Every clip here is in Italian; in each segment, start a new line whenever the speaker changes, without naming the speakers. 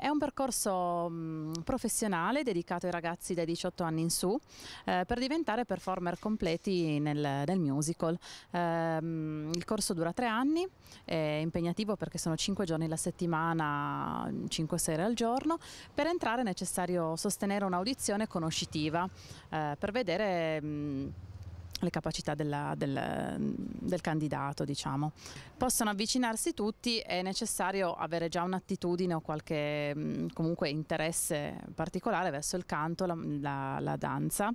È un percorso professionale dedicato ai ragazzi dai 18 anni in su eh, per diventare performer completi nel, nel musical. Eh, il corso dura tre anni, è impegnativo perché sono cinque giorni alla settimana, cinque sere al giorno. Per entrare è necessario sostenere un'audizione conoscitiva eh, per vedere... Mh, le capacità della, del, del, candidato, diciamo. Possono avvicinarsi tutti, è necessario avere già un'attitudine o qualche mm, comunque interesse particolare verso il canto, la, la, la danza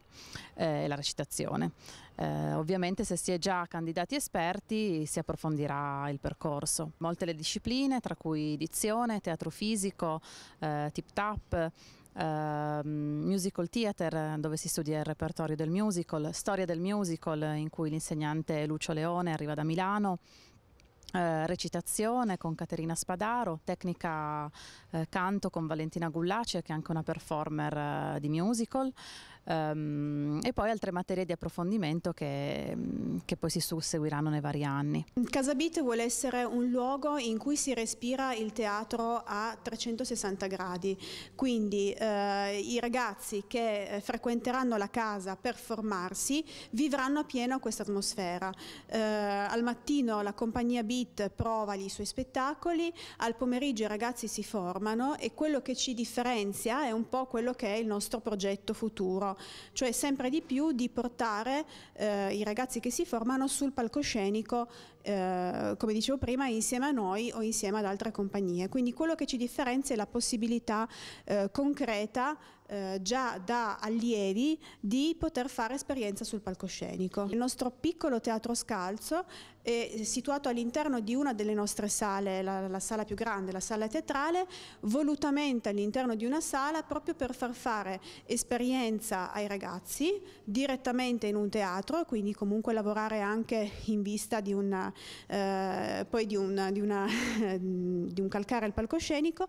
eh, e la recitazione. Eh, ovviamente se si è già candidati esperti si approfondirà il percorso. Molte le discipline, tra cui dizione, teatro fisico, eh, tip-tap, Uh, ehm, musical theater dove si studia il repertorio del musical, storia del musical in cui l'insegnante Lucio Leone arriva da Milano, Uh, recitazione con Caterina Spadaro, tecnica uh, canto con Valentina Gullace che è anche una performer uh, di musical, um, e poi altre materie di approfondimento che, mm, che poi si susseguiranno nei vari anni.
Casa Beat vuole essere un luogo in cui si respira il teatro a 360 gradi, quindi eh, i ragazzi che eh, frequenteranno la casa per formarsi vivranno a pieno questa atmosfera. Eh, al mattino la compagnia Beat prova gli suoi spettacoli, al pomeriggio i ragazzi si formano e quello che ci differenzia è un po' quello che è il nostro progetto futuro, cioè sempre di più di portare eh, i ragazzi che si formano sul palcoscenico, eh, come dicevo prima, insieme a noi o insieme ad altre compagnie. Quindi quello che ci differenzia è la possibilità eh, concreta eh, già da allievi di poter fare esperienza sul palcoscenico. Il nostro piccolo teatro scalzo è situato all'interno di una delle nostre sale, la, la sala più grande, la sala teatrale, volutamente all'interno di una sala proprio per far fare esperienza ai ragazzi direttamente in un teatro, quindi comunque lavorare anche in vista di, una, eh, di, una, di, una, di un calcare al palcoscenico.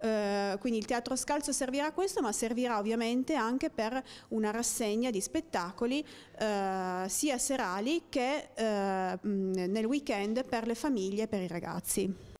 Eh, quindi il teatro scalzo servirà a questo, ma servirà servirà ovviamente anche per una rassegna di spettacoli eh, sia serali che eh, nel weekend per le famiglie e per i ragazzi.